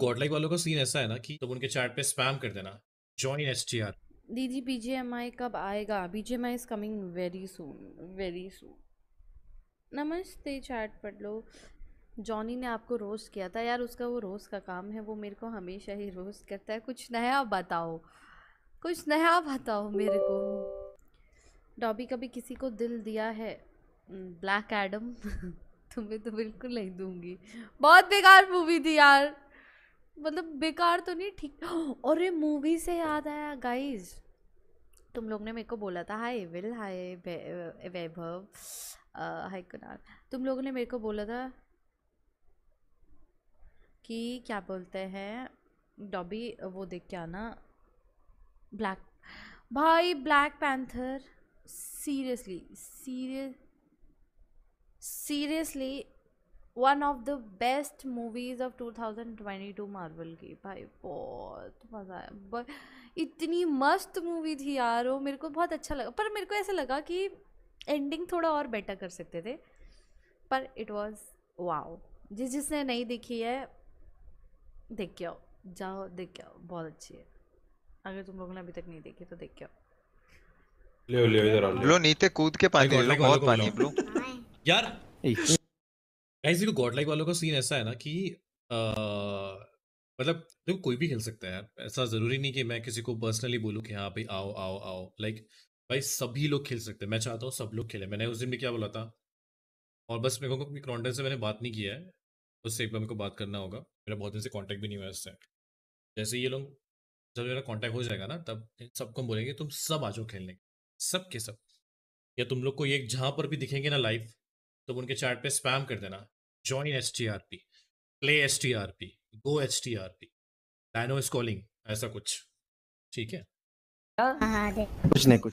Godlike वालों का scene ऐसा है ना कि तुम उनके चैट पे स्पैम कर देना ज्वाइन एसटीआर दीदी बीजेएमआई कब आएगा BGMI is coming very soon very soon नमस्ते चैट पढ़ लो जॉनी ने आपको रोस्ट किया था यार उसका वो रोस्ट का काम है वो मेरे को हमेशा ही रोस्ट करता है कुछ नया बताओ कुछ नया बताओ मेरे को डॉबी कभी किसी को दिल दिया है ब्लैक hmm, एडम तुम्हें तो बिल्कुल नहीं दूंगी बहुत बेकार मूवी थी यार मतलब बेकार तो नहीं ठीक और ये मूवी से याद आया गाइज तुम लोग ने मेरे को बोला था hi Will hi Vaibhav hi uh, Kunal तुम लोगों ने मेरे को बोला था कि क्या बोलते हैं डॉबी वो देख के आना ब्लैक भाई Black Panther seriously serious seriously one of the best movies of two thousand twenty two Marvel की भाई बहुत मज़ा आया इतनी मस्त मूवी थी यार वो मेरे को बहुत अच्छा लगा पर मेरे को ऐसा लगा कि एंडिंग थोड़ा और बेटर कर सकते थे पर इट वॉज वाओ जिस जिसने नहीं देखी है देख के आओ जाओ देख के आओ बहुत अच्छी है अगर तुम लोगों ने अभी तक नहीं देखी तो देख के आओ ले ले इधर आ लो नीचे कूद के पानी ले बहुत पानी ब्लू यार ऐसे को गॉड लाइक वालों का सीन ऐसा है ना कि मतलब देखो कोई भी खेल सकता है ऐसा जरूरी नहीं कि मैं किसी को पर्सनली बोलूँ कि हाँ भाई आओ आओ आओ लाइक भाई सभी लोग खेल सकते हैं मैं चाहता हूँ सब लोग खेले मैंने उस दिन भी क्या बोला था और बस मेरे को अपनी से मैंने बात नहीं किया है उससे एक बार मेरे को बात करना होगा मेरा बहुत दिन से कॉन्टैक्ट भी नहीं हुआ इससे उससे जैसे ये लोग जब मेरा कॉन्टैक्ट हो जाएगा ना तब सबको हम बोलेंगे तुम सब आ जाओ खेलने सब के सब या तुम लोग को ये जहाँ पर भी दिखेंगे ना लाइव तो उनके चैट पे स्पैम कर देना join strp play strp go strp dino is calling ऐसा कुछ ठीक है कुछ नहीं कुछ